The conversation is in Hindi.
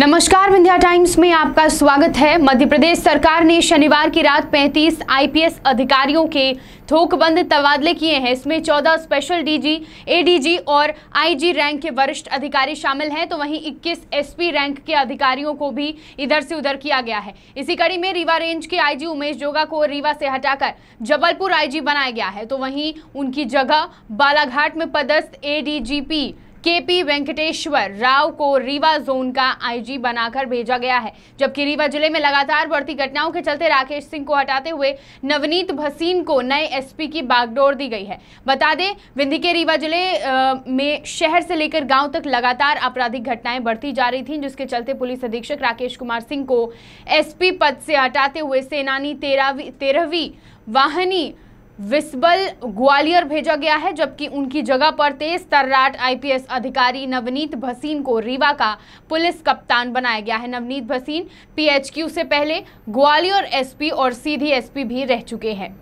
नमस्कार विंध्या टाइम्स में आपका स्वागत है मध्य प्रदेश सरकार ने शनिवार की रात 35 आईपीएस अधिकारियों के थोकबंद तबादले किए हैं इसमें 14 स्पेशल डीजी एडीजी और आईजी रैंक के वरिष्ठ अधिकारी शामिल हैं तो वहीं 21 एसपी रैंक के अधिकारियों को भी इधर से उधर किया गया है इसी कड़ी में रीवा रेंज के आई उमेश जोगा को रीवा से हटाकर जबलपुर आई बनाया गया है तो वहीं उनकी जगह बालाघाट में पदस्थ ए केपी वेंकटेश्वर राव को रीवा जोन का आईजी बनाकर भेजा गया है जबकि रीवा जिले में लगातार बढ़ती घटनाओं के चलते राकेश सिंह को हटाते हुए नवनीत भसीन को नए एसपी की बागडोर दी गई है बता दें विंध्य के रीवा जिले में शहर से लेकर गांव तक लगातार आपराधिक घटनाएं बढ़ती जा रही थी जिसके चलते पुलिस अधीक्षक राकेश कुमार सिंह को एस पद से हटाते हुए सेनानी तेरहवीं तेरहवीं वाहनी विस्बल ग्वालियर भेजा गया है जबकि उनकी जगह पर तेज तर्राट आईपीएस अधिकारी नवनीत भसीन को रीवा का पुलिस कप्तान बनाया गया है नवनीत भसीन पीएचक्यू से पहले ग्वालियर एसपी और सीधी एसपी भी रह चुके हैं